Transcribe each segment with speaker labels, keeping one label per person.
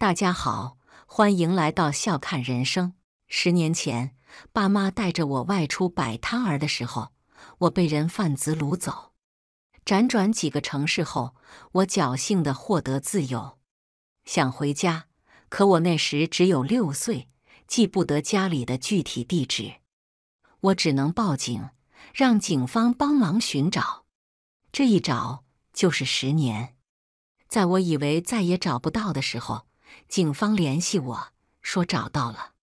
Speaker 1: 大家好，欢迎来到笑看人生。十年前，爸妈带着我外出摆摊儿的时候，我被人贩子掳走。辗转几个城市后，我侥幸的获得自由。想回家，可我那时只有六岁，记不得家里的具体地址。我只能报警，让警方帮忙寻找。这一找就是十年，在我以为再也找不到的时候。警方联系我说找到了，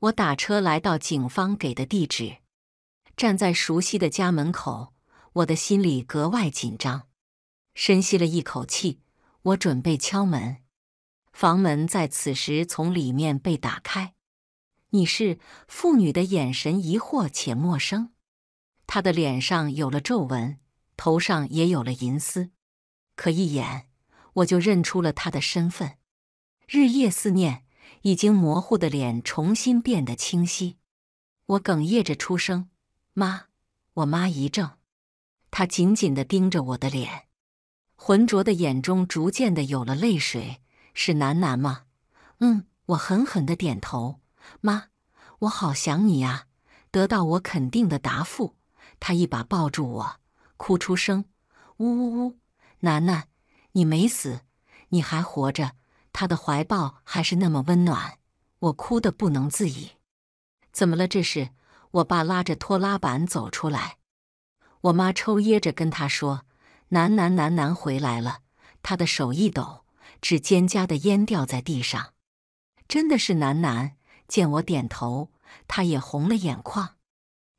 Speaker 1: 我打车来到警方给的地址，站在熟悉的家门口，我的心里格外紧张。深吸了一口气，我准备敲门。房门在此时从里面被打开。你是？妇女的眼神疑惑且陌生，她的脸上有了皱纹，头上也有了银丝，可一眼我就认出了她的身份。日夜思念，已经模糊的脸重新变得清晰。我哽咽着出声：“妈，我妈一怔，她紧紧地盯着我的脸，浑浊的眼中逐渐的有了泪水。是楠楠吗？嗯，我狠狠地点头。妈，我好想你呀！”得到我肯定的答复，她一把抱住我，哭出声：“呜呜呜，楠楠，你没死，你还活着。”他的怀抱还是那么温暖，我哭得不能自已。怎么了？这是我爸拉着拖拉板走出来，我妈抽噎着跟他说：“楠楠，楠楠回来了。”他的手一抖，指尖夹的烟掉在地上。真的是楠楠。见我点头，他也红了眼眶。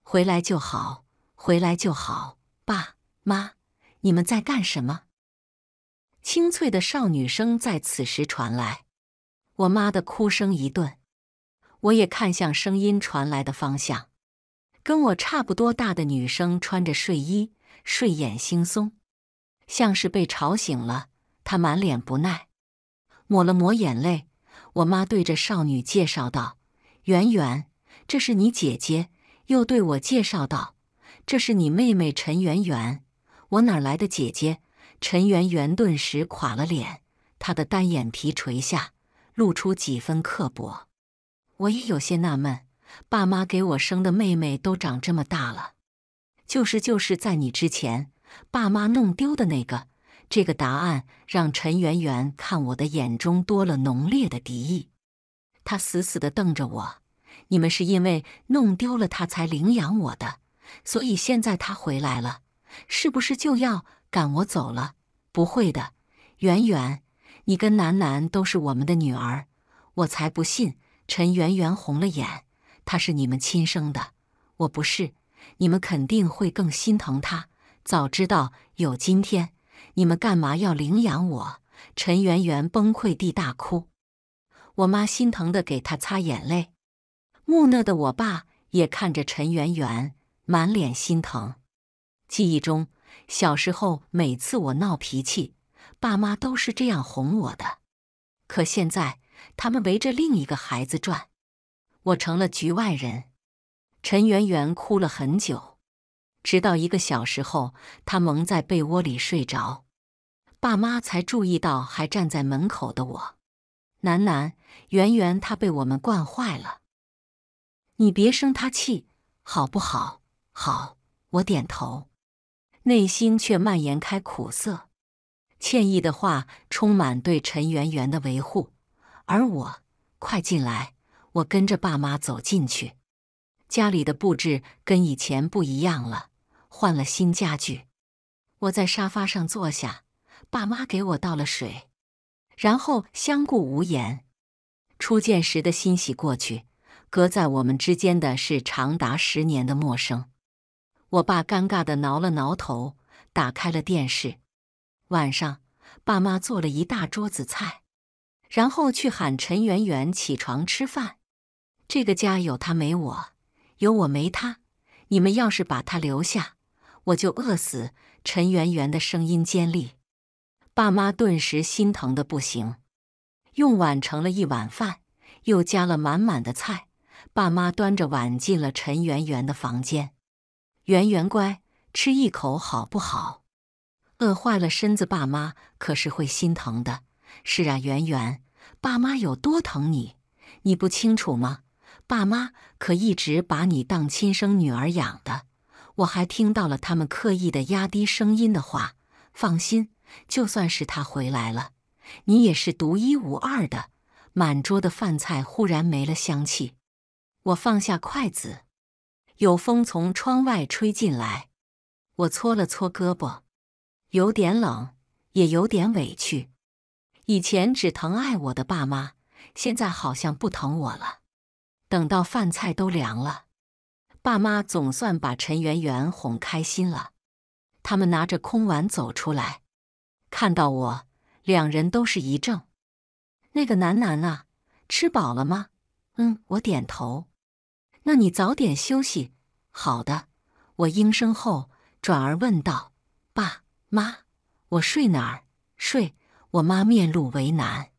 Speaker 1: 回来就好，回来就好。爸妈，你们在干什么？清脆的少女声在此时传来，我妈的哭声一顿，我也看向声音传来的方向。跟我差不多大的女生穿着睡衣，睡眼惺忪，像是被吵醒了。她满脸不耐，抹了抹眼泪。我妈对着少女介绍道：“圆圆，这是你姐姐。”又对我介绍道：“这是你妹妹陈圆圆。”我哪来的姐姐？陈圆圆顿时垮了脸，她的单眼皮垂下，露出几分刻薄。我也有些纳闷，爸妈给我生的妹妹都长这么大了，就是就是在你之前，爸妈弄丢的那个。这个答案让陈圆圆看我的眼中多了浓烈的敌意，她死死地瞪着我。你们是因为弄丢了她才领养我的，所以现在她回来了，是不是就要？赶我走了？不会的，圆圆，你跟楠楠都是我们的女儿，我才不信。陈圆圆红了眼，她是你们亲生的，我不是，你们肯定会更心疼她。早知道有今天，你们干嘛要领养我？陈圆圆崩溃地大哭，我妈心疼的给她擦眼泪，木讷的我爸也看着陈圆圆，满脸心疼。记忆中。小时候，每次我闹脾气，爸妈都是这样哄我的。可现在，他们围着另一个孩子转，我成了局外人。陈圆圆哭了很久，直到一个小时后，她蒙在被窝里睡着，爸妈才注意到还站在门口的我。楠楠，圆圆她被我们惯坏了，你别生她气，好不好？好，我点头。内心却蔓延开苦涩，歉意的话充满对陈圆圆的维护。而我，快进来！我跟着爸妈走进去，家里的布置跟以前不一样了，换了新家具。我在沙发上坐下，爸妈给我倒了水，然后相顾无言。初见时的欣喜过去，隔在我们之间的是长达十年的陌生。我爸尴尬的挠了挠头，打开了电视。晚上，爸妈做了一大桌子菜，然后去喊陈圆圆起床吃饭。这个家有他没我，有我没他。你们要是把他留下，我就饿死！陈圆圆的声音尖利，爸妈顿时心疼的不行，用碗盛了一碗饭，又加了满满的菜。爸妈端着碗进了陈圆圆的房间。圆圆乖，吃一口好不好？饿坏了身子，爸妈可是会心疼的。是啊，圆圆，爸妈有多疼你，你不清楚吗？爸妈可一直把你当亲生女儿养的。我还听到了他们刻意的压低声音的话。放心，就算是他回来了，你也是独一无二的。满桌的饭菜忽然没了香气，我放下筷子。有风从窗外吹进来，我搓了搓胳膊，有点冷，也有点委屈。以前只疼爱我的爸妈，现在好像不疼我了。等到饭菜都凉了，爸妈总算把陈圆圆哄开心了。他们拿着空碗走出来，看到我，两人都是一怔。那个楠楠啊，吃饱了吗？嗯，我点头。那你早点休息。好的，我应声后，转而问道：“爸妈，我睡哪儿？”睡。我妈面露为难，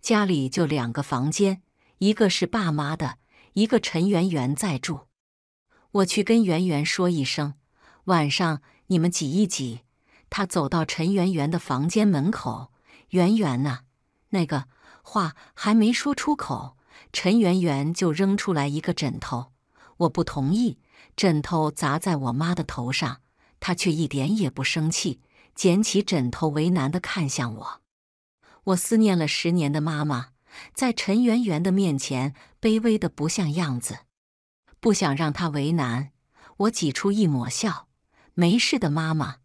Speaker 1: 家里就两个房间，一个是爸妈的，一个陈圆圆在住。我去跟圆圆说一声，晚上你们挤一挤。他走到陈圆圆的房间门口，圆圆呢？那个话还没说出口。陈圆圆就扔出来一个枕头，我不同意，枕头砸在我妈的头上，她却一点也不生气，捡起枕头，为难的看向我。我思念了十年的妈妈，在陈圆圆的面前，卑微的不像样子。不想让她为难，我挤出一抹笑：“没事的，妈妈，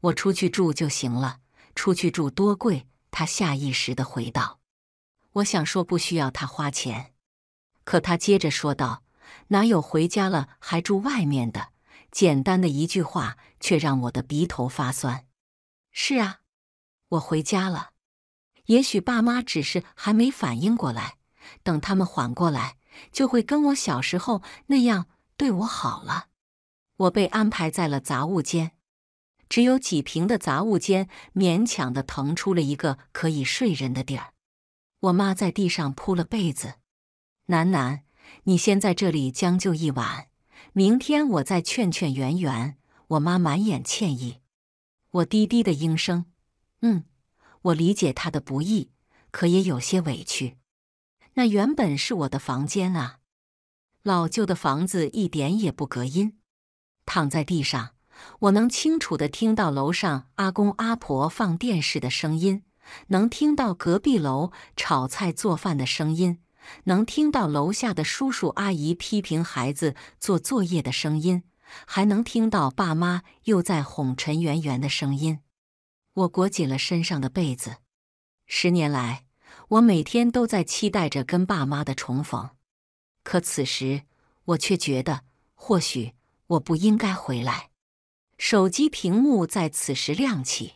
Speaker 1: 我出去住就行了。”“出去住多贵？”她下意识的回道。我想说不需要她花钱。可他接着说道：“哪有回家了还住外面的？”简单的一句话，却让我的鼻头发酸。是啊，我回家了。也许爸妈只是还没反应过来，等他们缓过来，就会跟我小时候那样对我好了。我被安排在了杂物间，只有几平的杂物间，勉强的腾出了一个可以睡人的地儿。我妈在地上铺了被子。楠楠，你先在这里将就一晚，明天我再劝劝圆圆。我妈满眼歉意，我低低的应声：“嗯，我理解她的不易，可也有些委屈。那原本是我的房间啊，老旧的房子一点也不隔音。躺在地上，我能清楚的听到楼上阿公阿婆放电视的声音，能听到隔壁楼炒菜做饭的声音。”能听到楼下的叔叔阿姨批评孩子做作业的声音，还能听到爸妈又在哄陈圆圆的声音。我裹紧了身上的被子。十年来，我每天都在期待着跟爸妈的重逢，可此时我却觉得，或许我不应该回来。手机屏幕在此时亮起，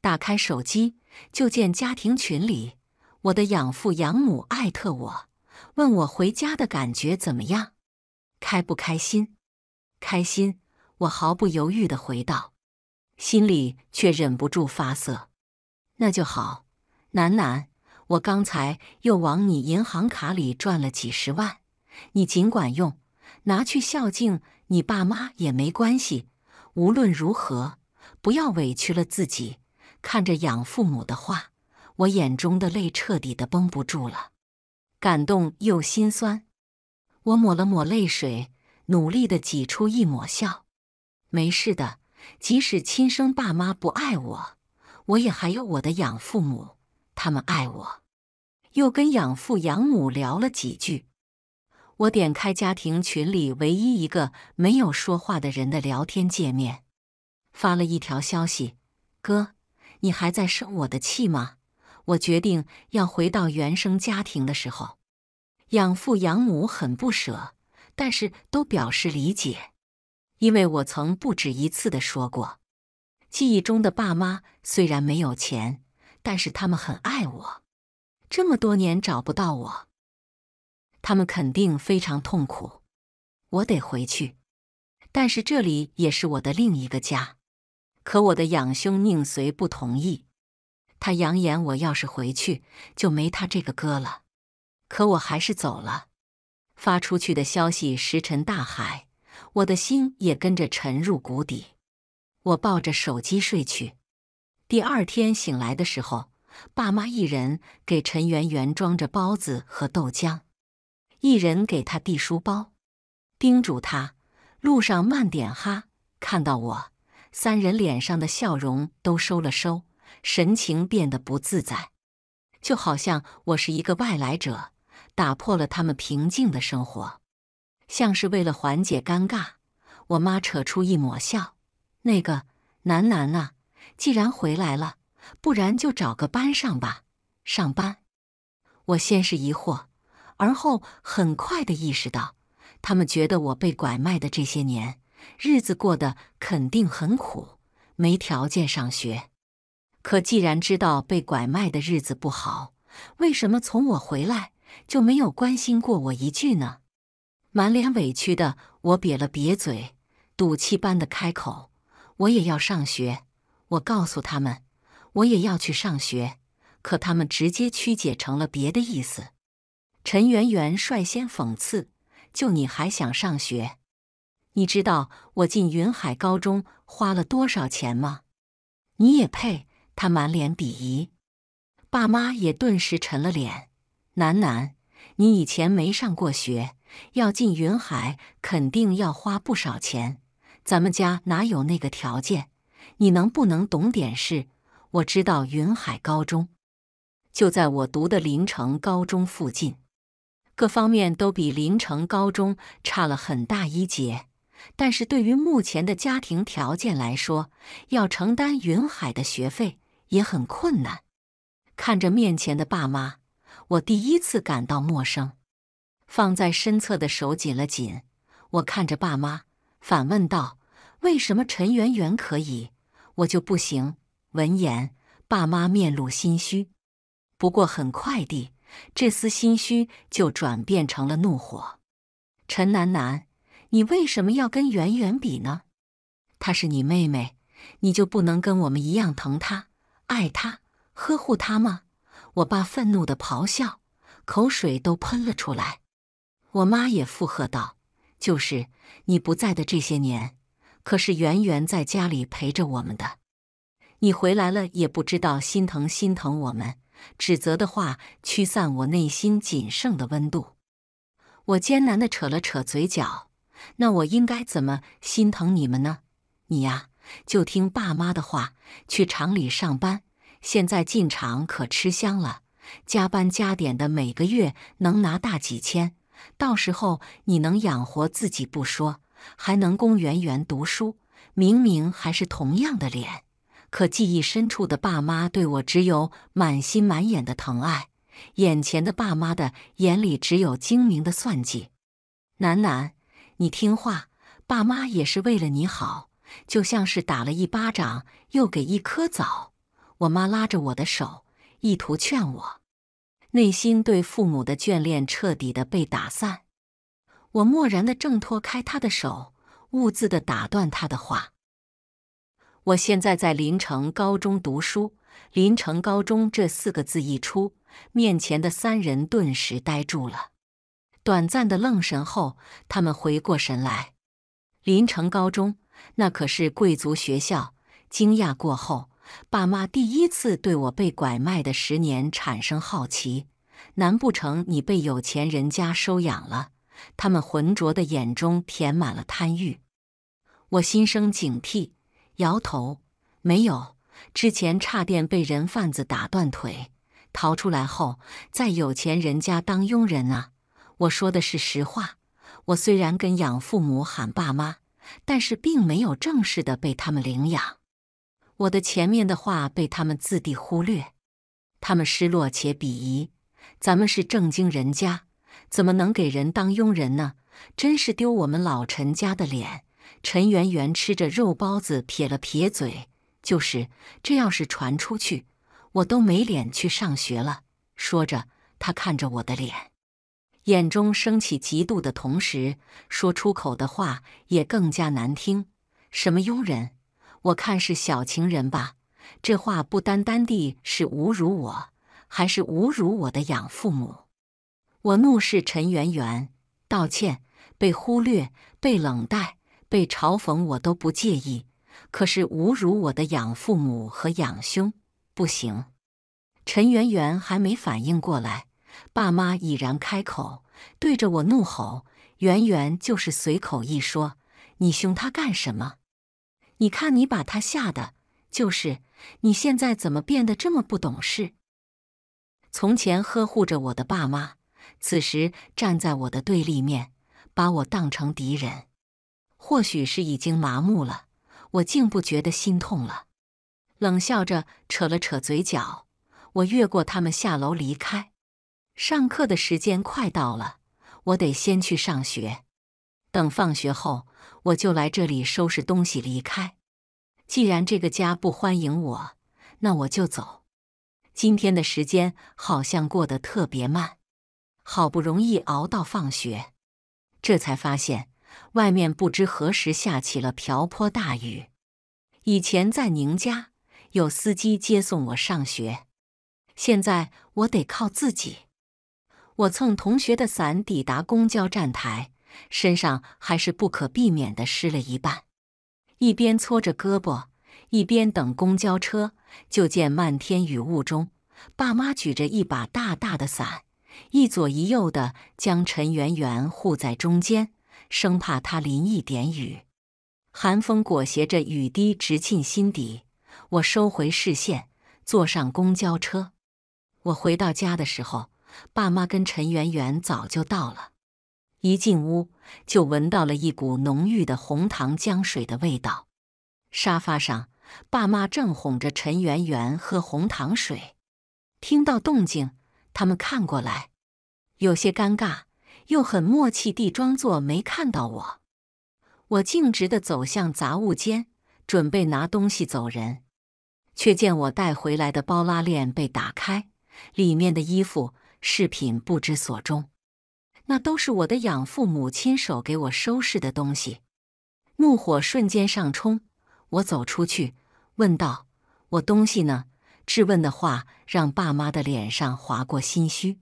Speaker 1: 打开手机，就见家庭群里。我的养父养母艾特我，问我回家的感觉怎么样，开不开心？开心，我毫不犹豫的回道，心里却忍不住发涩。那就好，楠楠，我刚才又往你银行卡里转了几十万，你尽管用，拿去孝敬你爸妈也没关系。无论如何，不要委屈了自己。看着养父母的话。我眼中的泪彻底的绷不住了，感动又心酸。我抹了抹泪水，努力的挤出一抹笑。没事的，即使亲生爸妈不爱我，我也还有我的养父母，他们爱我。又跟养父养母聊了几句，我点开家庭群里唯一一个没有说话的人的聊天界面，发了一条消息：“哥，你还在生我的气吗？”我决定要回到原生家庭的时候，养父养母很不舍，但是都表示理解，因为我曾不止一次的说过，记忆中的爸妈虽然没有钱，但是他们很爱我。这么多年找不到我，他们肯定非常痛苦。我得回去，但是这里也是我的另一个家。可我的养兄宁随不同意。他扬言：“我要是回去，就没他这个哥了。”可我还是走了。发出去的消息石沉大海，我的心也跟着沉入谷底。我抱着手机睡去。第二天醒来的时候，爸妈一人给陈圆圆装着包子和豆浆，一人给他递书包，叮嘱他路上慢点哈。看到我，三人脸上的笑容都收了收。神情变得不自在，就好像我是一个外来者，打破了他们平静的生活。像是为了缓解尴尬，我妈扯出一抹笑：“那个楠楠啊，既然回来了，不然就找个班上吧，上班。”我先是疑惑，而后很快的意识到，他们觉得我被拐卖的这些年，日子过得肯定很苦，没条件上学。可既然知道被拐卖的日子不好，为什么从我回来就没有关心过我一句呢？满脸委屈的我瘪了瘪嘴，赌气般的开口：“我也要上学。”我告诉他们：“我也要去上学。”可他们直接曲解成了别的意思。陈圆圆率先讽刺：“就你还想上学？你知道我进云海高中花了多少钱吗？你也配！”他满脸鄙夷，爸妈也顿时沉了脸。楠楠，你以前没上过学，要进云海肯定要花不少钱，咱们家哪有那个条件？你能不能懂点事？我知道云海高中就在我读的临城高中附近，各方面都比临城高中差了很大一截，但是对于目前的家庭条件来说，要承担云海的学费。也很困难。看着面前的爸妈，我第一次感到陌生。放在身侧的手紧了紧。我看着爸妈，反问道：“为什么陈圆圆可以，我就不行？”闻言，爸妈面露心虚。不过很快地，这丝心虚就转变成了怒火。“陈楠楠，你为什么要跟圆圆比呢？她是你妹妹，你就不能跟我们一样疼她？”爱他，呵护他吗？我爸愤怒地咆哮，口水都喷了出来。我妈也附和道：“就是，你不在的这些年，可是圆圆在家里陪着我们的。你回来了也不知道心疼心疼我们，指责的话驱散我内心仅剩的温度。”我艰难地扯了扯嘴角：“那我应该怎么心疼你们呢？你呀。”就听爸妈的话，去厂里上班。现在进厂可吃香了，加班加点的，每个月能拿大几千。到时候你能养活自己不说，还能供圆圆读书。明明还是同样的脸，可记忆深处的爸妈对我只有满心满眼的疼爱，眼前的爸妈的眼里只有精明的算计。楠楠，你听话，爸妈也是为了你好。就像是打了一巴掌，又给一颗枣。我妈拉着我的手，意图劝我，内心对父母的眷恋彻底的被打散。我漠然的挣脱开她的手，兀自的打断她的话。我现在在临城高中读书。临城高中这四个字一出，面前的三人顿时呆住了。短暂的愣神后，他们回过神来，临城高中。那可是贵族学校。惊讶过后，爸妈第一次对我被拐卖的十年产生好奇。难不成你被有钱人家收养了？他们浑浊的眼中填满了贪欲。我心生警惕，摇头，没有。之前差点被人贩子打断腿，逃出来后，在有钱人家当佣人啊。我说的是实话。我虽然跟养父母喊爸妈。但是并没有正式的被他们领养。我的前面的话被他们自地忽略，他们失落且鄙夷。咱们是正经人家，怎么能给人当佣人呢？真是丢我们老陈家的脸！陈圆圆吃着肉包子，撇了撇嘴：“就是，这要是传出去，我都没脸去上学了。”说着，他看着我的脸。眼中升起嫉妒的同时，说出口的话也更加难听。什么佣人？我看是小情人吧。这话不单单地是侮辱我，还是侮辱我的养父母。我怒视陈圆圆，道歉、被忽略、被冷待、被嘲讽，我都不介意。可是侮辱我的养父母和养兄，不行。陈圆圆还没反应过来。爸妈已然开口，对着我怒吼：“圆圆就是随口一说，你凶他干什么？你看你把他吓的，就是你现在怎么变得这么不懂事？从前呵护着我的爸妈，此时站在我的对立面，把我当成敌人。或许是已经麻木了，我竟不觉得心痛了，冷笑着扯了扯嘴角，我越过他们下楼离开。”上课的时间快到了，我得先去上学。等放学后，我就来这里收拾东西离开。既然这个家不欢迎我，那我就走。今天的时间好像过得特别慢，好不容易熬到放学，这才发现外面不知何时下起了瓢泼大雨。以前在宁家有司机接送我上学，现在我得靠自己。我蹭同学的伞抵达公交站台，身上还是不可避免的湿了一半。一边搓着胳膊，一边等公交车，就见漫天雨雾中，爸妈举着一把大大的伞，一左一右的将陈圆圆护在中间，生怕她淋一点雨。寒风裹挟着雨滴直沁心底。我收回视线，坐上公交车。我回到家的时候。爸妈跟陈圆圆早就到了，一进屋就闻到了一股浓郁的红糖姜水的味道。沙发上，爸妈正哄着陈圆圆喝红糖水。听到动静，他们看过来，有些尴尬，又很默契地装作没看到我。我径直地走向杂物间，准备拿东西走人，却见我带回来的包拉链被打开，里面的衣服。饰品不知所终。那都是我的养父母亲手给我收拾的东西。怒火瞬间上冲，我走出去问道：“我东西呢？”质问的话让爸妈的脸上划过心虚。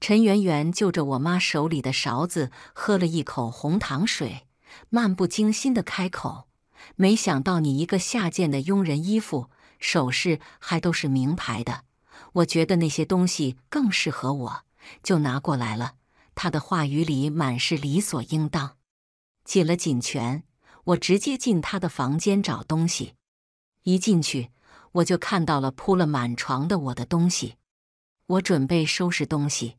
Speaker 1: 陈圆圆就着我妈手里的勺子喝了一口红糖水，漫不经心的开口：“没想到你一个下贱的佣人，衣服、首饰还都是名牌的。”我觉得那些东西更适合我，就拿过来了。他的话语里满是理所应当。紧了紧拳，我直接进他的房间找东西。一进去，我就看到了铺了满床的我的东西。我准备收拾东西，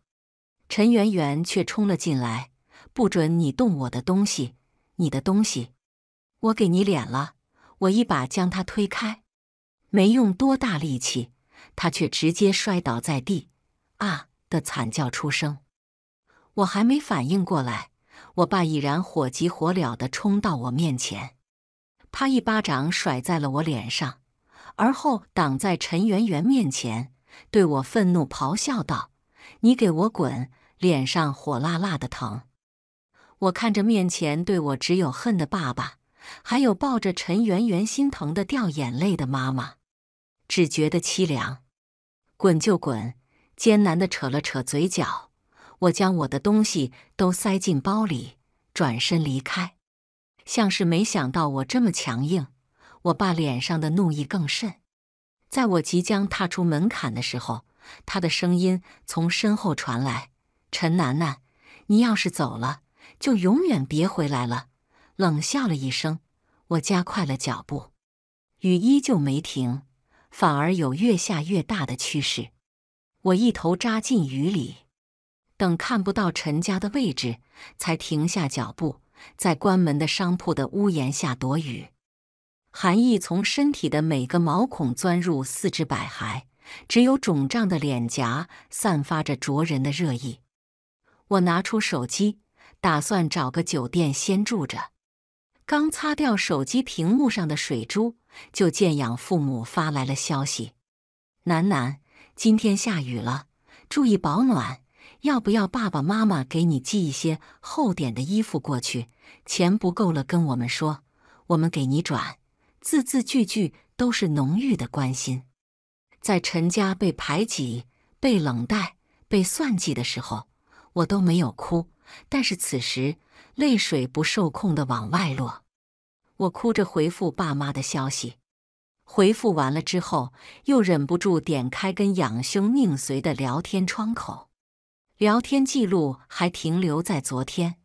Speaker 1: 陈圆圆却冲了进来：“不准你动我的东西！你的东西！我给你脸了！”我一把将他推开，没用多大力气。他却直接摔倒在地，啊！的惨叫出声。我还没反应过来，我爸已然火急火燎地冲到我面前，他一巴掌甩在了我脸上，而后挡在陈圆圆面前，对我愤怒咆哮道：“你给我滚！”脸上火辣辣的疼。我看着面前对我只有恨的爸爸，还有抱着陈圆圆心疼的掉眼泪的妈妈，只觉得凄凉。滚就滚！艰难的扯了扯嘴角，我将我的东西都塞进包里，转身离开。像是没想到我这么强硬，我爸脸上的怒意更甚。在我即将踏出门槛的时候，他的声音从身后传来：“陈楠楠，你要是走了，就永远别回来了。”冷笑了一声，我加快了脚步。雨依旧没停。反而有越下越大的趋势。我一头扎进雨里，等看不到陈家的位置，才停下脚步，在关门的商铺的屋檐下躲雨。寒意从身体的每个毛孔钻入四肢百骸，只有肿胀的脸颊散发着灼人的热意。我拿出手机，打算找个酒店先住着。刚擦掉手机屏幕上的水珠，就见养父母发来了消息：“楠楠，今天下雨了，注意保暖。要不要爸爸妈妈给你寄一些厚点的衣服过去？钱不够了，跟我们说，我们给你转。”字字句句都是浓郁的关心。在陈家被排挤、被冷待、被算计的时候，我都没有哭，但是此时。泪水不受控的往外落，我哭着回复爸妈的消息。回复完了之后，又忍不住点开跟养兄宁随的聊天窗口，聊天记录还停留在昨天。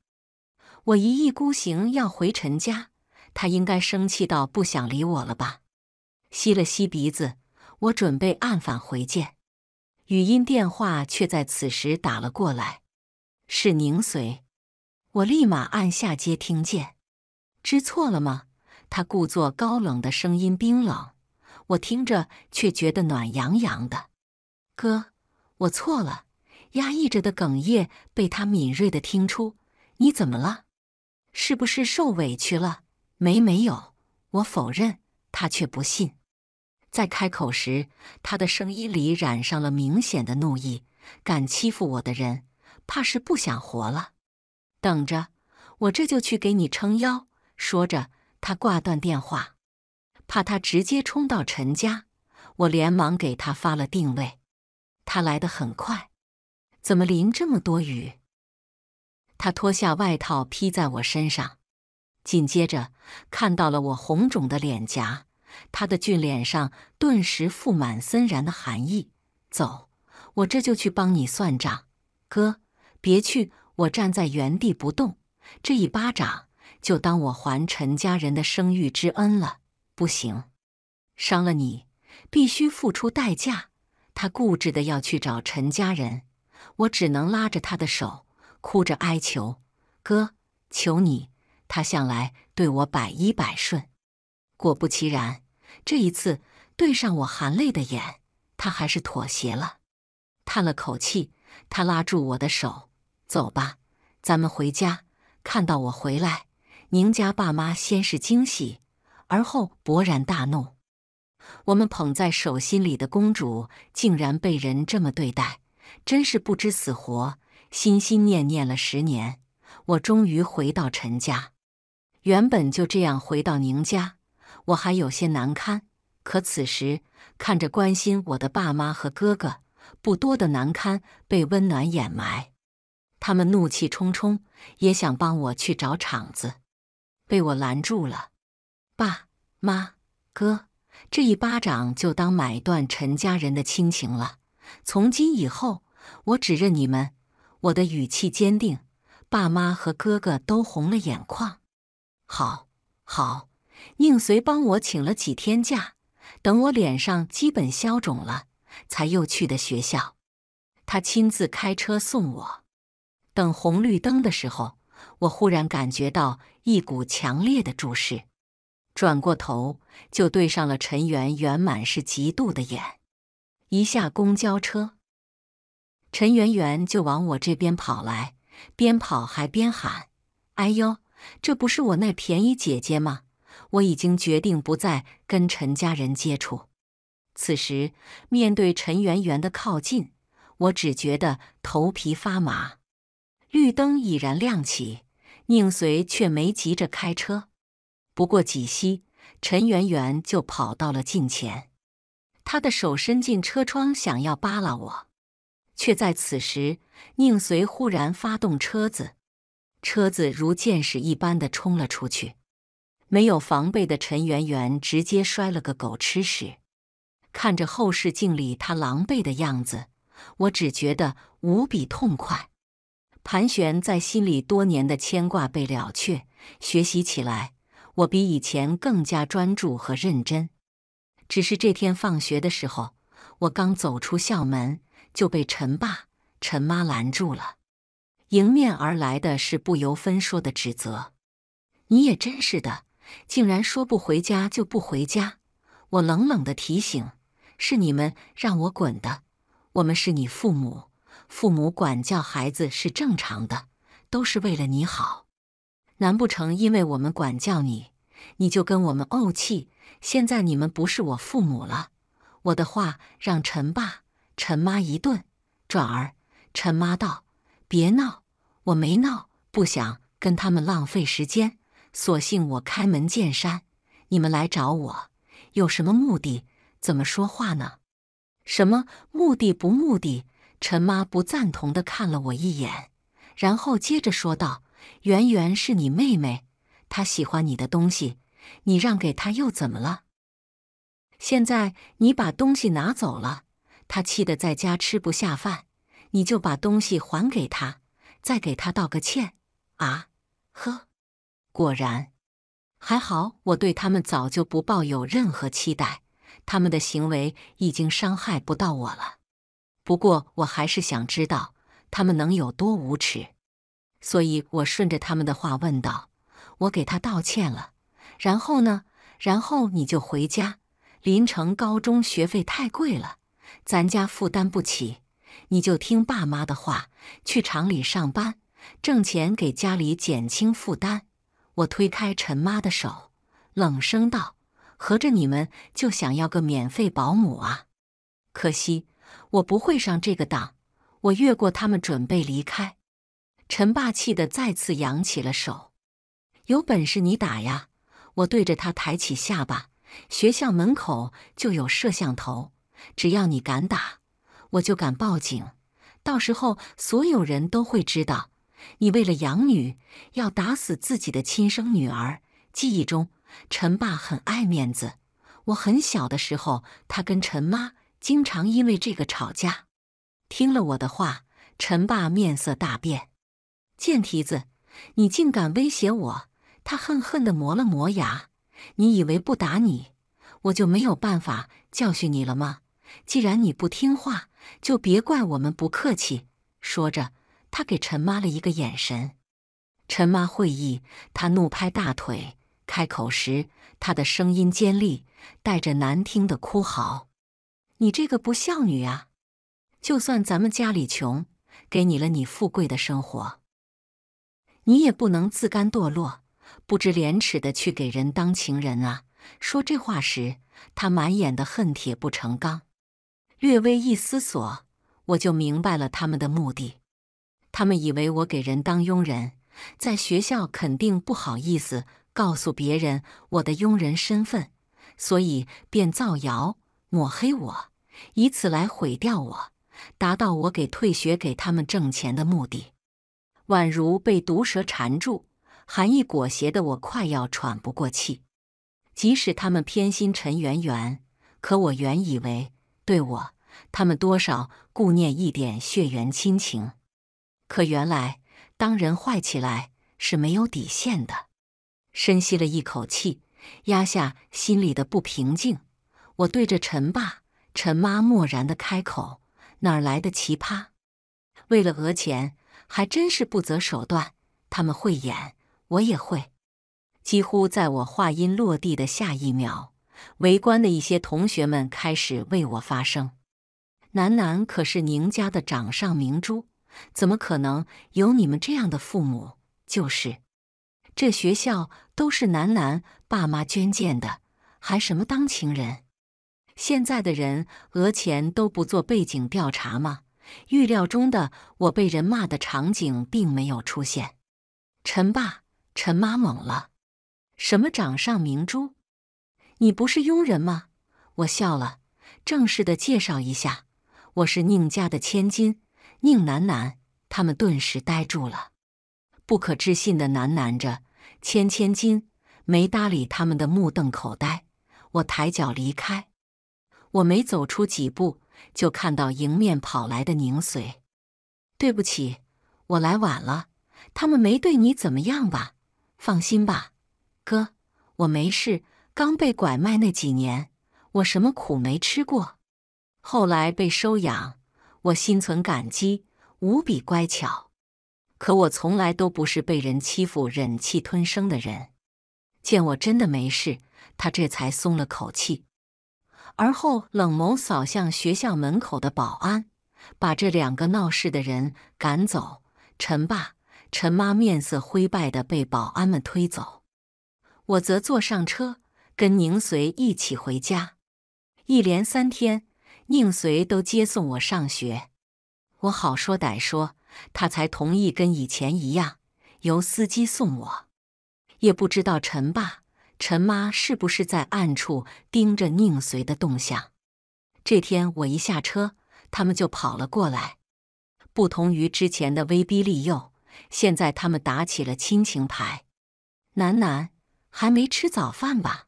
Speaker 1: 我一意孤行要回陈家，他应该生气到不想理我了吧？吸了吸鼻子，我准备按返回键，语音电话却在此时打了过来，是宁随。我立马按下接听键，知错了吗？他故作高冷的声音冰冷，我听着却觉得暖洋洋的。哥，我错了。压抑着的哽咽被他敏锐的听出。你怎么了？是不是受委屈了？没，没有。我否认，他却不信。在开口时，他的声音里染上了明显的怒意。敢欺负我的人，怕是不想活了。等着，我这就去给你撑腰。说着，他挂断电话，怕他直接冲到陈家，我连忙给他发了定位。他来的很快，怎么淋这么多雨？他脱下外套披在我身上，紧接着看到了我红肿的脸颊，他的俊脸上顿时覆满森然的寒意。走，我这就去帮你算账。哥，别去。我站在原地不动，这一巴掌就当我还陈家人的生育之恩了。不行，伤了你，必须付出代价。他固执的要去找陈家人，我只能拉着他的手，哭着哀求：“哥，求你！”他向来对我百依百顺，果不其然，这一次对上我含泪的眼，他还是妥协了，叹了口气，他拉住我的手。走吧，咱们回家。看到我回来，宁家爸妈先是惊喜，而后勃然大怒。我们捧在手心里的公主竟然被人这么对待，真是不知死活！心心念念了十年，我终于回到陈家。原本就这样回到宁家，我还有些难堪。可此时看着关心我的爸妈和哥哥，不多的难堪被温暖掩埋。他们怒气冲冲，也想帮我去找场子，被我拦住了。爸妈、哥，这一巴掌就当买断陈家人的亲情了。从今以后，我只认你们。我的语气坚定，爸妈和哥哥都红了眼眶。好，好，宁随帮我请了几天假，等我脸上基本消肿了，才又去的学校。他亲自开车送我。等红绿灯的时候，我忽然感觉到一股强烈的注视，转过头就对上了陈圆圆满是嫉妒的眼。一下公交车，陈圆圆就往我这边跑来，边跑还边喊：“哎呦，这不是我那便宜姐姐吗？”我已经决定不再跟陈家人接触。此时面对陈圆圆的靠近，我只觉得头皮发麻。绿灯已然亮起，宁随却没急着开车。不过几息，陈圆圆就跑到了近前，她的手伸进车窗，想要扒拉我，却在此时，宁随忽然发动车子，车子如箭矢一般的冲了出去。没有防备的陈圆圆直接摔了个狗吃屎。看着后视镜里他狼狈的样子，我只觉得无比痛快。盘旋在心里多年的牵挂被了却，学习起来我比以前更加专注和认真。只是这天放学的时候，我刚走出校门就被陈爸、陈妈拦住了。迎面而来的是不由分说的指责：“你也真是的，竟然说不回家就不回家！”我冷冷的提醒：“是你们让我滚的，我们是你父母。”父母管教孩子是正常的，都是为了你好。难不成因为我们管教你，你就跟我们怄气？现在你们不是我父母了。我的话让陈爸、陈妈一顿。转而，陈妈道：“别闹，我没闹，不想跟他们浪费时间。索性我开门见山，你们来找我有什么目的？怎么说话呢？什么目的不目的？”陈妈不赞同的看了我一眼，然后接着说道：“圆圆是你妹妹，她喜欢你的东西，你让给她又怎么了？现在你把东西拿走了，她气得在家吃不下饭，你就把东西还给她，再给她道个歉啊！”呵，果然，还好我对他们早就不抱有任何期待，他们的行为已经伤害不到我了。不过，我还是想知道他们能有多无耻，所以我顺着他们的话问道：“我给他道歉了，然后呢？然后你就回家。临城高中学费太贵了，咱家负担不起，你就听爸妈的话，去厂里上班，挣钱给家里减轻负担。”我推开陈妈的手，冷声道：“合着你们就想要个免费保姆啊？可惜。”我不会上这个当，我越过他们准备离开。陈爸气得再次扬起了手：“有本事你打呀！”我对着他抬起下巴。学校门口就有摄像头，只要你敢打，我就敢报警。到时候所有人都会知道，你为了养女要打死自己的亲生女儿。记忆中，陈爸很爱面子。我很小的时候，他跟陈妈。经常因为这个吵架。听了我的话，陈爸面色大变：“贱蹄子，你竟敢威胁我！”他恨恨的磨了磨牙：“你以为不打你，我就没有办法教训你了吗？既然你不听话，就别怪我们不客气。”说着，他给陈妈了一个眼神。陈妈会意，他怒拍大腿，开口时，他的声音尖利，带着难听的哭嚎。你这个不孝女啊！就算咱们家里穷，给你了你富贵的生活，你也不能自甘堕落、不知廉耻的去给人当情人啊！说这话时，他满眼的恨铁不成钢。略微一思索，我就明白了他们的目的。他们以为我给人当佣人，在学校肯定不好意思告诉别人我的佣人身份，所以便造谣抹黑我。以此来毁掉我，达到我给退学、给他们挣钱的目的。宛如被毒蛇缠住、寒意裹挟的我，快要喘不过气。即使他们偏心陈圆圆，可我原以为对我，他们多少顾念一点血缘亲情。可原来，当人坏起来是没有底线的。深吸了一口气，压下心里的不平静，我对着陈爸。陈妈漠然的开口：“哪儿来的奇葩？为了讹钱，还真是不择手段。他们会演，我也会。几乎在我话音落地的下一秒，围观的一些同学们开始为我发声。楠楠可是宁家的掌上明珠，怎么可能有你们这样的父母？就是，这学校都是楠楠爸妈捐建的，还什么当情人？”现在的人讹钱都不做背景调查吗？预料中的我被人骂的场景并没有出现，陈爸、陈妈懵了。什么掌上明珠？你不是佣人吗？我笑了，正式的介绍一下，我是宁家的千金，宁楠楠。他们顿时呆住了，不可置信的喃喃着：“千千金。”没搭理他们的目瞪口呆，我抬脚离开。我没走出几步，就看到迎面跑来的宁随。对不起，我来晚了。他们没对你怎么样吧？放心吧，哥，我没事。刚被拐卖那几年，我什么苦没吃过。后来被收养，我心存感激，无比乖巧。可我从来都不是被人欺负、忍气吞声的人。见我真的没事，他这才松了口气。而后，冷眸扫向学校门口的保安，把这两个闹事的人赶走。陈爸、陈妈面色灰败的被保安们推走，我则坐上车，跟宁随一起回家。一连三天，宁随都接送我上学，我好说歹说，他才同意跟以前一样，由司机送我。也不知道陈爸。陈妈是不是在暗处盯着宁随的动向？这天我一下车，他们就跑了过来。不同于之前的威逼利诱，现在他们打起了亲情牌。楠楠还没吃早饭吧？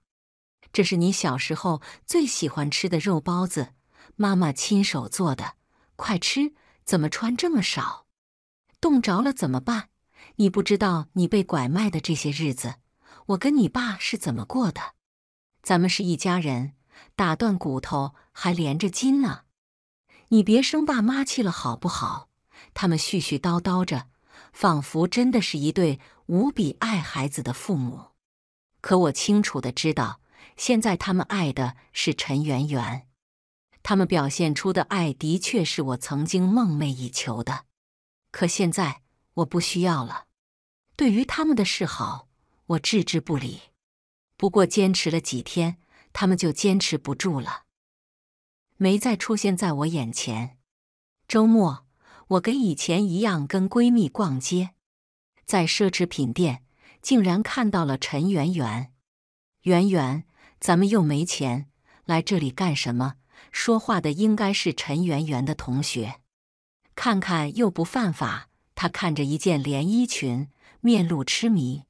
Speaker 1: 这是你小时候最喜欢吃的肉包子，妈妈亲手做的，快吃！怎么穿这么少？冻着了怎么办？你不知道你被拐卖的这些日子？我跟你爸是怎么过的？咱们是一家人，打断骨头还连着筋呢。你别生爸妈气了，好不好？他们絮絮叨叨着，仿佛真的是一对无比爱孩子的父母。可我清楚的知道，现在他们爱的是陈圆圆。他们表现出的爱，的确是我曾经梦寐以求的。可现在我不需要了。对于他们的示好。我置之不理。不过坚持了几天，他们就坚持不住了，没再出现在我眼前。周末，我跟以前一样跟闺蜜逛街，在奢侈品店竟然看到了陈圆圆。圆圆，咱们又没钱，来这里干什么？说话的应该是陈圆圆的同学。看看又不犯法。她看着一件连衣裙，面露痴迷。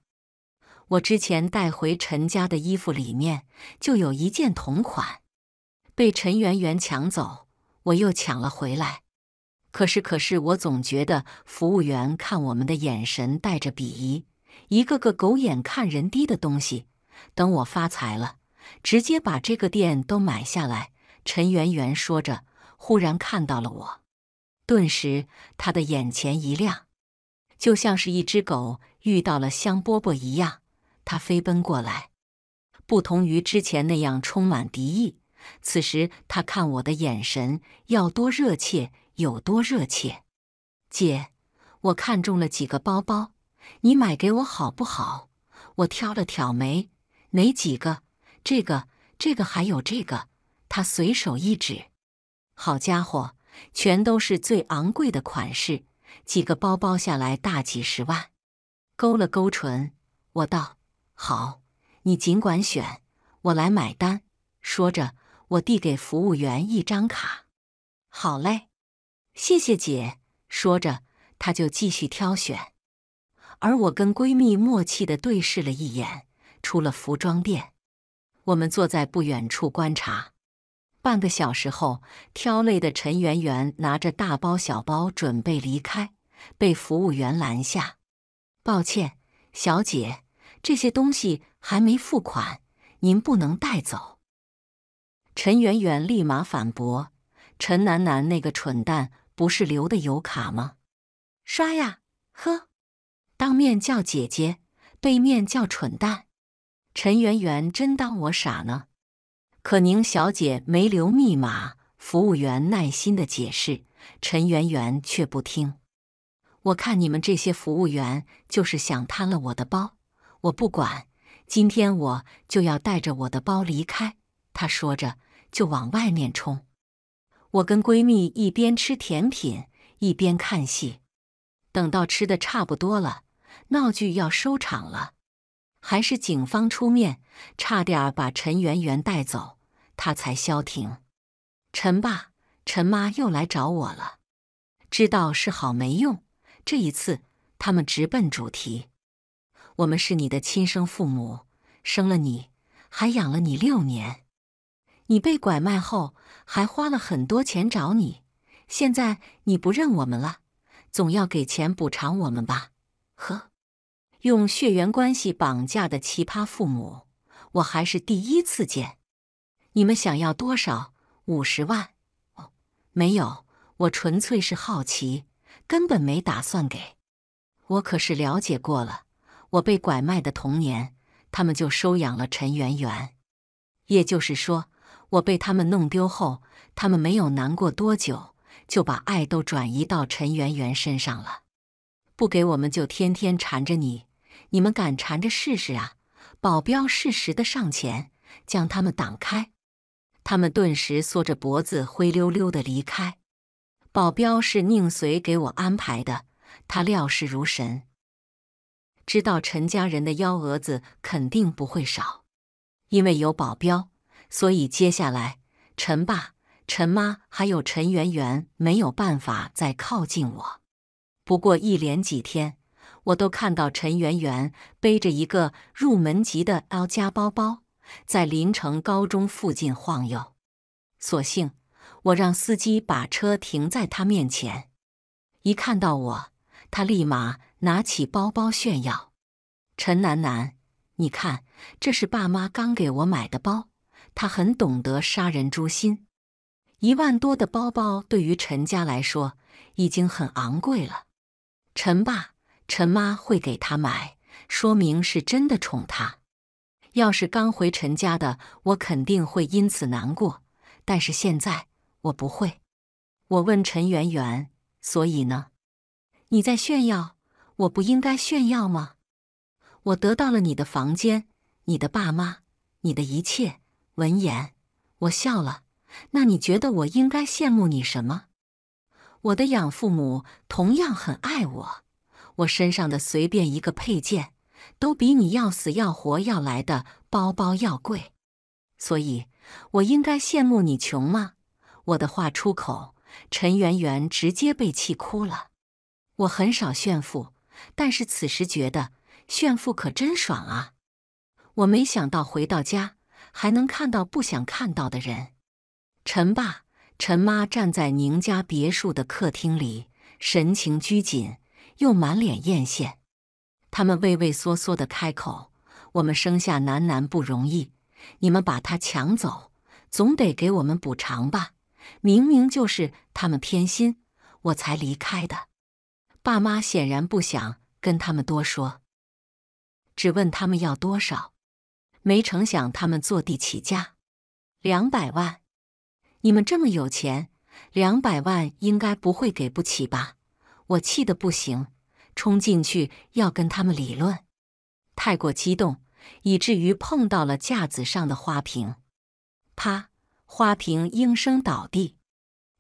Speaker 1: 我之前带回陈家的衣服里面就有一件同款，被陈圆圆抢走，我又抢了回来。可是，可是我总觉得服务员看我们的眼神带着鄙夷，一个个狗眼看人低的东西。等我发财了，直接把这个店都买下来。陈圆圆说着，忽然看到了我，顿时他的眼前一亮，就像是一只狗遇到了香饽饽一样。他飞奔过来，不同于之前那样充满敌意，此时他看我的眼神要多热切有多热切。姐，我看中了几个包包，你买给我好不好？我挑了挑眉，哪几个？这个，这个，还有这个。他随手一指，好家伙，全都是最昂贵的款式，几个包包下来大几十万。勾了勾唇，我道。好，你尽管选，我来买单。说着，我递给服务员一张卡。好嘞，谢谢姐。说着，她就继续挑选。而我跟闺蜜默契的对视了一眼，出了服装店。我们坐在不远处观察。半个小时后，挑累的陈圆圆拿着大包小包准备离开，被服务员拦下。抱歉，小姐。这些东西还没付款，您不能带走。陈圆圆立马反驳：“陈楠楠那个蠢蛋不是留的油卡吗？刷呀！呵，当面叫姐姐，背面叫蠢蛋。陈圆圆真当我傻呢？可宁小姐没留密码。”服务员耐心的解释，陈圆圆却不听。我看你们这些服务员就是想贪了我的包。我不管，今天我就要带着我的包离开。他说着就往外面冲。我跟闺蜜一边吃甜品一边看戏，等到吃的差不多了，闹剧要收场了，还是警方出面，差点把陈圆圆带走，她才消停。陈爸、陈妈又来找我了，知道是好没用，这一次他们直奔主题。我们是你的亲生父母，生了你，还养了你六年。你被拐卖后，还花了很多钱找你。现在你不认我们了，总要给钱补偿我们吧？呵，用血缘关系绑架的奇葩父母，我还是第一次见。你们想要多少？五十万？哦，没有，我纯粹是好奇，根本没打算给。我可是了解过了。我被拐卖的童年，他们就收养了陈圆圆，也就是说，我被他们弄丢后，他们没有难过多久，就把爱都转移到陈圆圆身上了。不给我们就天天缠着你，你们敢缠着试试啊？保镖适时的上前将他们挡开，他们顿时缩着脖子灰溜溜的离开。保镖是宁随给我安排的，他料事如神。知道陈家人的幺蛾子肯定不会少，因为有保镖，所以接下来陈爸、陈妈还有陈圆圆没有办法再靠近我。不过一连几天，我都看到陈圆圆背着一个入门级的 L 加包包，在临城高中附近晃悠。所幸我让司机把车停在她面前，一看到我。他立马拿起包包炫耀：“陈楠楠，你看，这是爸妈刚给我买的包。他很懂得杀人诛心，一万多的包包对于陈家来说已经很昂贵了。陈爸、陈妈会给他买，说明是真的宠他。要是刚回陈家的我肯定会因此难过，但是现在我不会。我问陈圆圆，所以呢？”你在炫耀，我不应该炫耀吗？我得到了你的房间、你的爸妈、你的一切。闻言，我笑了。那你觉得我应该羡慕你什么？我的养父母同样很爱我，我身上的随便一个配件都比你要死要活要来的包包要贵，所以，我应该羡慕你穷吗？我的话出口，陈圆圆直接被气哭了。我很少炫富，但是此时觉得炫富可真爽啊！我没想到回到家还能看到不想看到的人。陈爸、陈妈站在宁家别墅的客厅里，神情拘谨又满脸艳羡。他们畏畏缩缩的开口：“我们生下楠楠不容易，你们把他抢走，总得给我们补偿吧？明明就是他们偏心，我才离开的。”爸妈显然不想跟他们多说，只问他们要多少。没成想他们坐地起价，两百万！你们这么有钱，两百万应该不会给不起吧？我气得不行，冲进去要跟他们理论。太过激动，以至于碰到了架子上的花瓶，啪！花瓶应声倒地。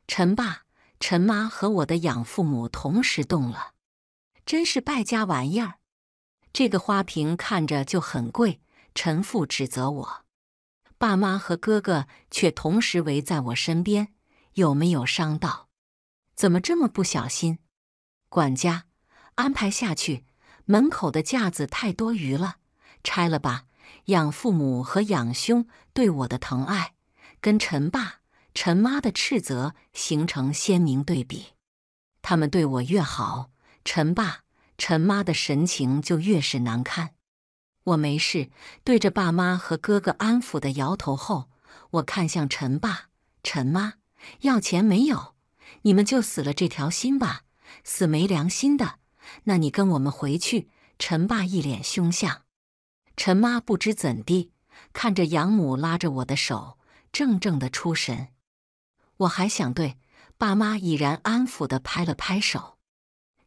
Speaker 1: 陈爸。陈妈和我的养父母同时动了，真是败家玩意儿。这个花瓶看着就很贵。陈父指责我，爸妈和哥哥却同时围在我身边，有没有伤到？怎么这么不小心？管家，安排下去。门口的架子太多余了，拆了吧。养父母和养兄对我的疼爱，跟陈爸。陈妈的斥责形成鲜明对比，他们对我越好，陈爸、陈妈的神情就越是难看。我没事，对着爸妈和哥哥安抚的摇头后，我看向陈爸、陈妈：“要钱没有，你们就死了这条心吧，死没良心的！那你跟我们回去。”陈爸一脸凶相，陈妈不知怎地看着养母拉着我的手，怔怔的出神。我还想对爸妈已然安抚的拍了拍手，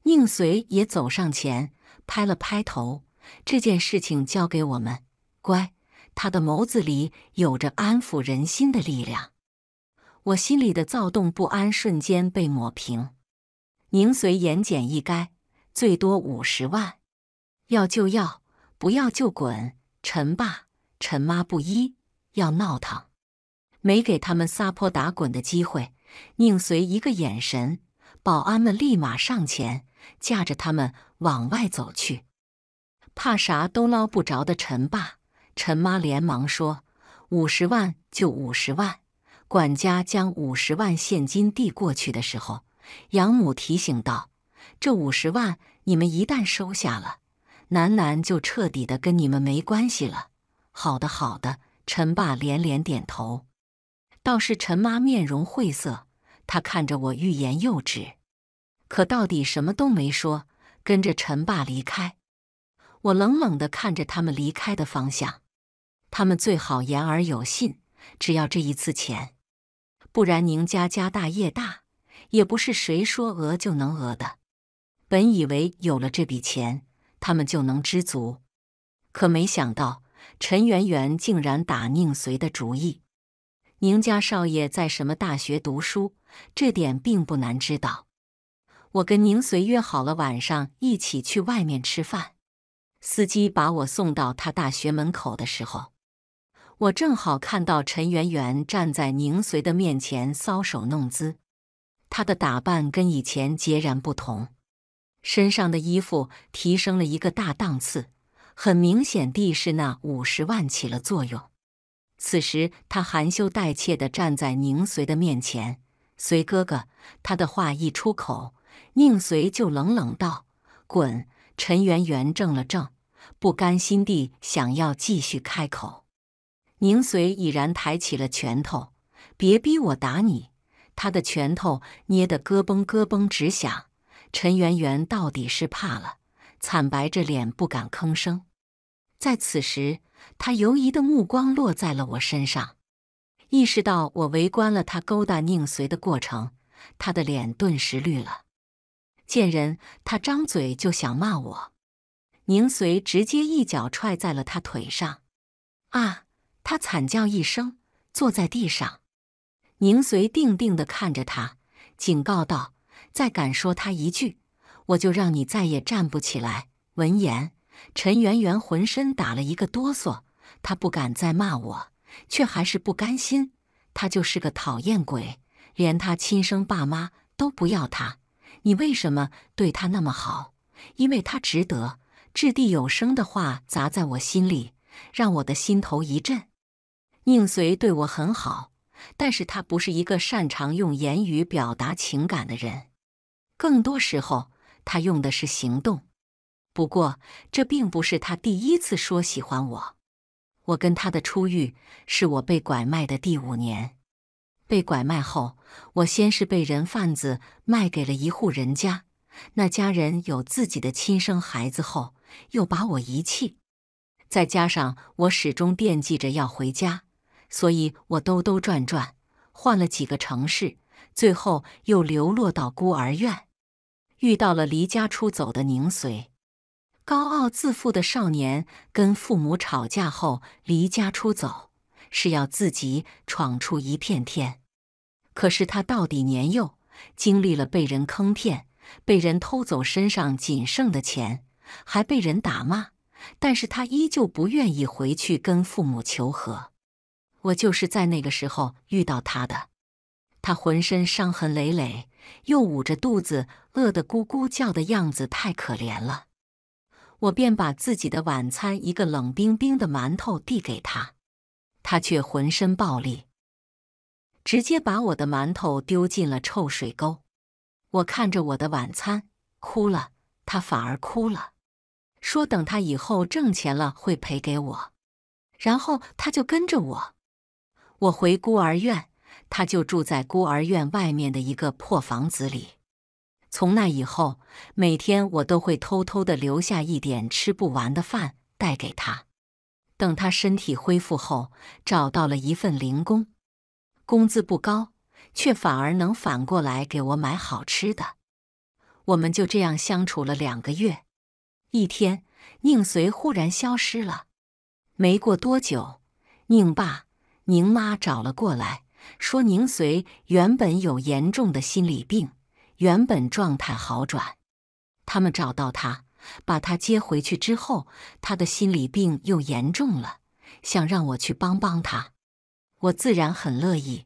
Speaker 1: 宁随也走上前拍了拍头。这件事情交给我们，乖。他的眸子里有着安抚人心的力量，我心里的躁动不安瞬间被抹平。宁随言简意赅，最多五十万，要就要，不要就滚。陈爸、陈妈不依，要闹腾。没给他们撒泼打滚的机会，宁随一个眼神，保安们立马上前，架着他们往外走去。怕啥都捞不着的陈爸、陈妈连忙说：“五十万就五十万。”管家将五十万现金递过去的时候，养母提醒道：“这五十万你们一旦收下了，楠楠就彻底的跟你们没关系了。”“好的，好的。”陈爸连连点头。倒是陈妈面容晦涩，她看着我欲言又止，可到底什么都没说，跟着陈爸离开。我冷冷地看着他们离开的方向，他们最好言而有信，只要这一次钱，不然宁家家大业大，也不是谁说讹就能讹的。本以为有了这笔钱，他们就能知足，可没想到陈圆圆竟然打宁随的主意。宁家少爷在什么大学读书？这点并不难知道。我跟宁随约好了晚上一起去外面吃饭。司机把我送到他大学门口的时候，我正好看到陈圆圆站在宁随的面前搔首弄姿。她的打扮跟以前截然不同，身上的衣服提升了一个大档次，很明显地是那五十万起了作用。此时，他含羞带怯的站在宁随的面前，随哥哥。他的话一出口，宁随就冷冷道：“滚！”陈圆圆怔了怔，不甘心地想要继续开口，宁随已然抬起了拳头：“别逼我打你！”他的拳头捏得咯嘣咯嘣直响。陈圆圆到底是怕了，惨白着脸不敢吭声。在此时。他犹疑的目光落在了我身上，意识到我围观了他勾搭宁随的过程，他的脸顿时绿了。见人！他张嘴就想骂我，宁随直接一脚踹在了他腿上。啊！他惨叫一声，坐在地上。宁随定定地看着他，警告道：“再敢说他一句，我就让你再也站不起来。”闻言。陈圆圆浑身打了一个哆嗦，她不敢再骂我，却还是不甘心。他就是个讨厌鬼，连他亲生爸妈都不要他。你为什么对他那么好？因为他值得。掷地有声的话砸在我心里，让我的心头一震。宁随对我很好，但是他不是一个擅长用言语表达情感的人，更多时候他用的是行动。不过，这并不是他第一次说喜欢我。我跟他的初遇是我被拐卖的第五年。被拐卖后，我先是被人贩子卖给了一户人家，那家人有自己的亲生孩子后，又把我遗弃。再加上我始终惦记着要回家，所以我兜兜转转换了几个城市，最后又流落到孤儿院，遇到了离家出走的宁随。高傲自负的少年跟父母吵架后离家出走，是要自己闯出一片天。可是他到底年幼，经历了被人坑骗、被人偷走身上仅剩的钱，还被人打骂，但是他依旧不愿意回去跟父母求和。我就是在那个时候遇到他的，他浑身伤痕累累，又捂着肚子饿得咕咕叫的样子太可怜了。我便把自己的晚餐，一个冷冰冰的馒头递给他，他却浑身暴力，直接把我的馒头丢进了臭水沟。我看着我的晚餐哭了，他反而哭了，说等他以后挣钱了会赔给我。然后他就跟着我，我回孤儿院，他就住在孤儿院外面的一个破房子里。从那以后，每天我都会偷偷的留下一点吃不完的饭带给他。等他身体恢复后，找到了一份零工，工资不高，却反而能反过来给我买好吃的。我们就这样相处了两个月。一天，宁随忽然消失了。没过多久，宁爸、宁妈找了过来，说宁随原本有严重的心理病。原本状态好转，他们找到他，把他接回去之后，他的心理病又严重了，想让我去帮帮他。我自然很乐意，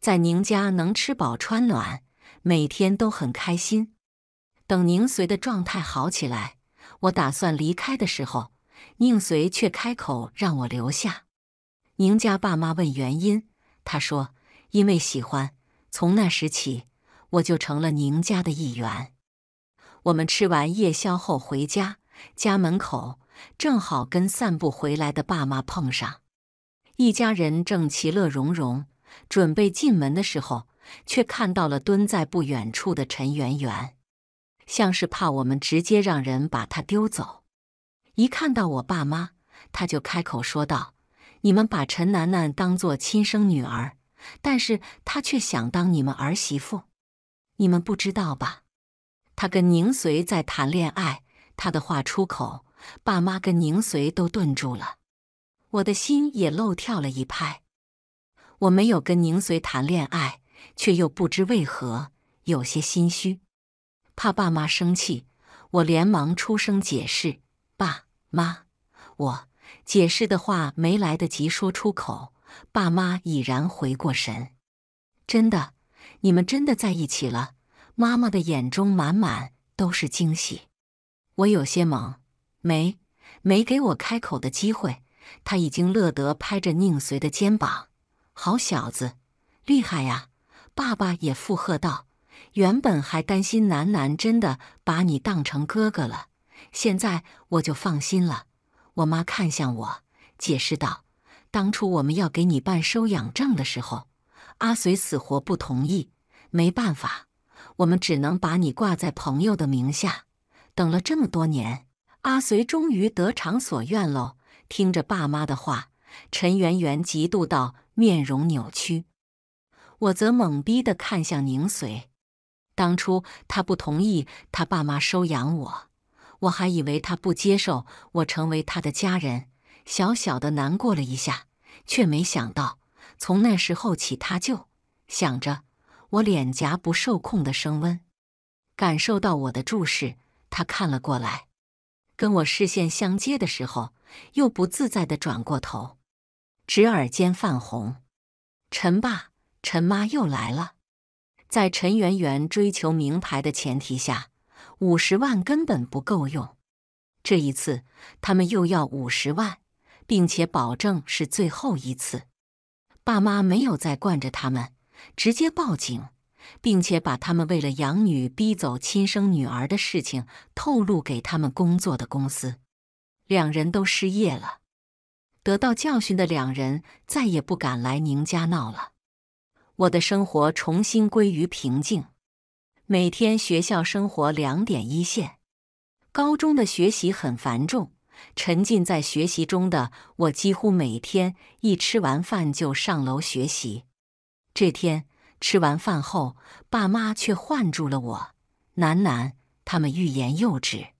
Speaker 1: 在宁家能吃饱穿暖，每天都很开心。等宁随的状态好起来，我打算离开的时候，宁随却开口让我留下。宁家爸妈问原因，他说因为喜欢。从那时起。我就成了宁家的一员。我们吃完夜宵后回家，家门口正好跟散步回来的爸妈碰上，一家人正其乐融融，准备进门的时候，却看到了蹲在不远处的陈圆圆，像是怕我们直接让人把她丢走。一看到我爸妈，他就开口说道：“你们把陈楠楠当做亲生女儿，但是她却想当你们儿媳妇。”你们不知道吧？他跟宁随在谈恋爱。他的话出口，爸妈跟宁随都顿住了，我的心也漏跳了一拍。我没有跟宁随谈恋爱，却又不知为何有些心虚，怕爸妈生气，我连忙出声解释：“爸妈，我……”解释的话没来得及说出口，爸妈已然回过神。真的。你们真的在一起了，妈妈的眼中满满都是惊喜。我有些懵，没没给我开口的机会。他已经乐得拍着宁随的肩膀：“好小子，厉害呀！”爸爸也附和道：“原本还担心楠楠真的把你当成哥哥了，现在我就放心了。”我妈看向我，解释道：“当初我们要给你办收养证的时候，阿随死活不同意。”没办法，我们只能把你挂在朋友的名下。等了这么多年，阿随终于得偿所愿喽。听着爸妈的话，陈圆圆嫉妒到面容扭曲。我则懵逼地看向宁随。当初他不同意他爸妈收养我，我还以为他不接受我成为他的家人，小小的难过了一下，却没想到从那时候起他就想着。我脸颊不受控的升温，感受到我的注视，他看了过来，跟我视线相接的时候，又不自在的转过头，耳尖泛红。陈爸、陈妈又来了，在陈圆圆追求名牌的前提下，五十万根本不够用。这一次，他们又要五十万，并且保证是最后一次。爸妈没有再惯着他们。直接报警，并且把他们为了养女逼走亲生女儿的事情透露给他们工作的公司，两人都失业了。得到教训的两人再也不敢来宁家闹了。我的生活重新归于平静，每天学校生活两点一线。高中的学习很繁重，沉浸在学习中的我，几乎每天一吃完饭就上楼学习。这天吃完饭后，爸妈却唤住了我。楠楠，他们欲言又止。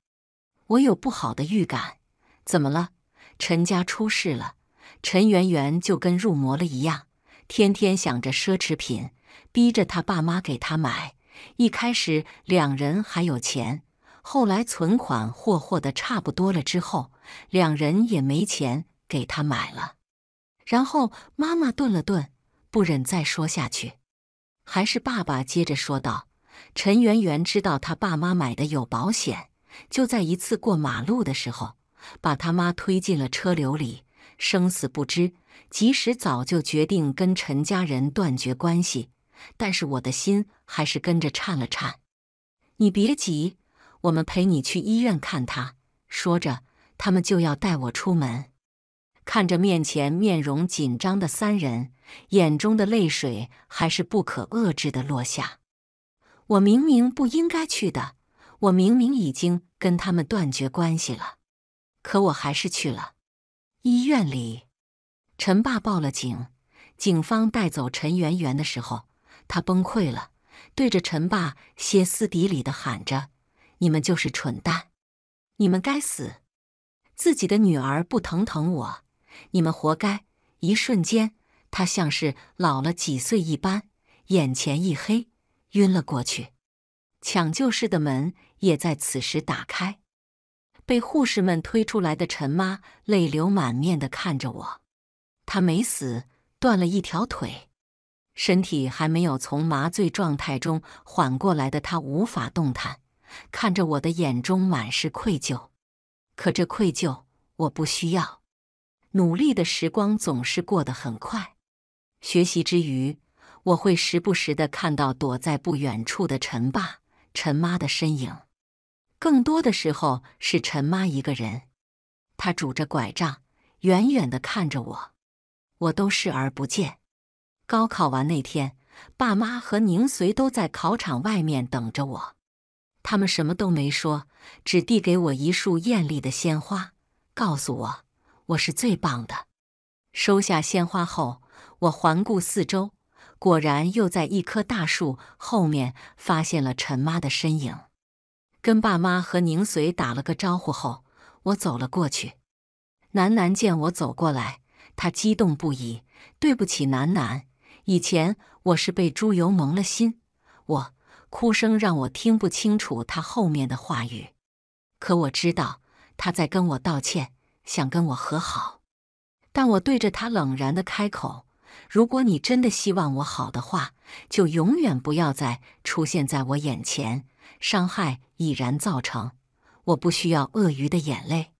Speaker 1: 我有不好的预感。怎么了？陈家出事了。陈圆圆就跟入魔了一样，天天想着奢侈品，逼着他爸妈给他买。一开始两人还有钱，后来存款霍霍的差不多了之后，两人也没钱给他买了。然后妈妈顿了顿。不忍再说下去，还是爸爸接着说道：“陈圆圆知道他爸妈买的有保险，就在一次过马路的时候把他妈推进了车流里，生死不知。即使早就决定跟陈家人断绝关系，但是我的心还是跟着颤了颤。”你别急，我们陪你去医院看他。说着，他们就要带我出门。看着面前面容紧张的三人，眼中的泪水还是不可遏制的落下。我明明不应该去的，我明明已经跟他们断绝关系了，可我还是去了。医院里，陈爸报了警，警方带走陈圆圆的时候，他崩溃了，对着陈爸歇斯底里的喊着：“你们就是蠢蛋，你们该死！自己的女儿不疼疼我！”你们活该！一瞬间，他像是老了几岁一般，眼前一黑，晕了过去。抢救室的门也在此时打开，被护士们推出来的陈妈泪流满面地看着我。她没死，断了一条腿，身体还没有从麻醉状态中缓过来的她无法动弹，看着我的眼中满是愧疚。可这愧疚，我不需要。努力的时光总是过得很快。学习之余，我会时不时的看到躲在不远处的陈爸、陈妈的身影。更多的时候是陈妈一个人，她拄着拐杖，远远的看着我，我都视而不见。高考完那天，爸妈和宁随都在考场外面等着我，他们什么都没说，只递给我一束艳丽的鲜花，告诉我。我是最棒的。收下鲜花后，我环顾四周，果然又在一棵大树后面发现了陈妈的身影。跟爸妈和宁随打了个招呼后，我走了过去。楠楠见我走过来，她激动不已。对不起，楠楠，以前我是被猪油蒙了心。我哭声让我听不清楚他后面的话语，可我知道他在跟我道歉。想跟我和好，但我对着他冷然的开口：“如果你真的希望我好的话，就永远不要再出现在我眼前。伤害已然造成，我不需要鳄鱼的眼泪。”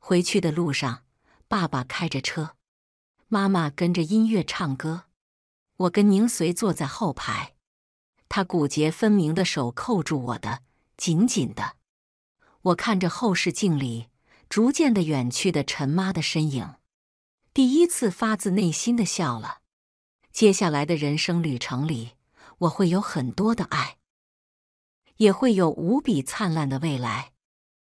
Speaker 1: 回去的路上，爸爸开着车，妈妈跟着音乐唱歌，我跟宁随坐在后排，他骨节分明的手扣住我的，紧紧的。我看着后视镜里。逐渐的远去的陈妈的身影，第一次发自内心的笑了。接下来的人生旅程里，我会有很多的爱，也会有无比灿烂的未来。